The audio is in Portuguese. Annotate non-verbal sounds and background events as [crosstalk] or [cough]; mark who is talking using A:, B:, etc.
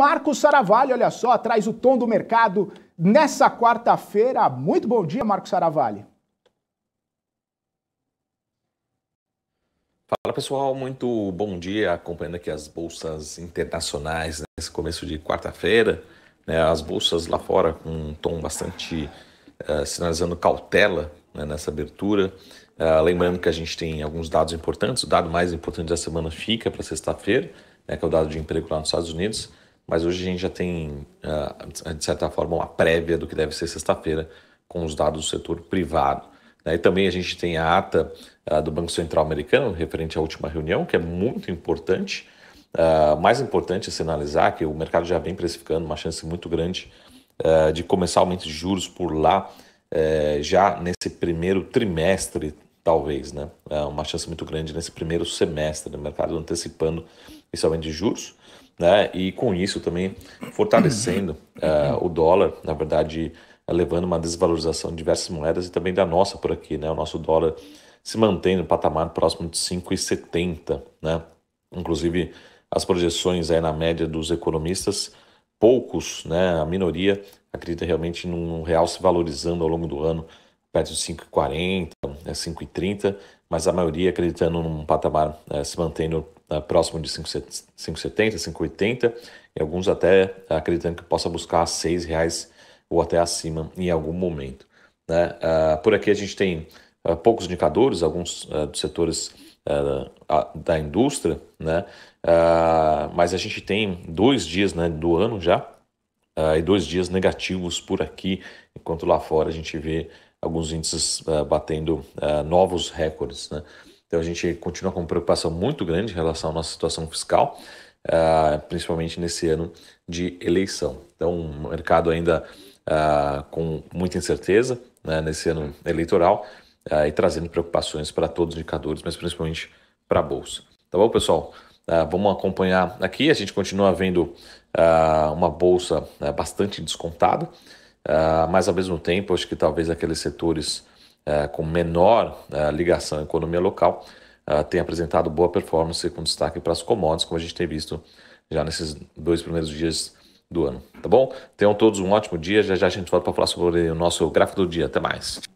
A: Marcos Saravalli, olha só, traz o tom do mercado nessa quarta-feira. Muito bom dia, Marcos Saravalli. Fala pessoal, muito bom dia. Acompanhando aqui as bolsas internacionais nesse começo de quarta-feira, né? as bolsas lá fora com um tom bastante uh, sinalizando cautela né, nessa abertura. Uh, lembrando que a gente tem alguns dados importantes, o dado mais importante da semana fica para sexta-feira, né, que é o dado de emprego lá nos Estados Unidos mas hoje a gente já tem, ah, de certa forma, uma prévia do que deve ser sexta-feira com os dados do setor privado. Né? E também a gente tem a ata ah, do Banco Central americano referente à última reunião, que é muito importante. Ah, mais importante é sinalizar que o mercado já vem precificando uma chance muito grande de começar aumento de juros por lá eh, já nesse primeiro trimestre talvez, né? É uma chance muito grande nesse primeiro semestre do mercado antecipando aumento de juros, né? E com isso também fortalecendo uh, [clears throat] o dólar, na verdade, levando uma desvalorização de diversas moedas e também da nossa por aqui, né? O nosso dólar se mantém no patamar próximo de 5,70, né? Inclusive as projeções aí na média dos economistas, poucos, né, a minoria acredita realmente num real se valorizando ao longo do ano perto de 5,40, é 5,30, mas a maioria acreditando num patamar é, se mantendo é, próximo de 5,70, 5,80, e alguns até acreditando que possa buscar R$ reais ou até acima em algum momento. Né? Eh, por aqui a gente tem poucos indicadores, alguns dos setores da indústria, né? mas a gente tem dois dias né, do ano já, e dois dias negativos por aqui, enquanto lá fora a gente vê alguns índices uh, batendo uh, novos recordes. Né? Então a gente continua com uma preocupação muito grande em relação à nossa situação fiscal, uh, principalmente nesse ano de eleição. Então, um mercado ainda com muita incerteza né, nesse ano eleitoral e trazendo preocupações para todos os indicadores, mas principalmente para a Bolsa. Tá bom, pessoal? Uh, vamos acompanhar aqui. A gente continua vendo uh, uma bolsa uh, bastante descontada. Ah, mas ao mesmo tempo, acho que talvez aqueles setores ah, com menor ah, ligação à economia local tenham apresentado boa performance com destaque para as commodities, como a gente tem visto já nesses dois primeiros dias do ano. Tá bom? Tenham todos um ótimo dia. Já já a gente volta para falar sobre o nosso gráfico do dia. Até mais.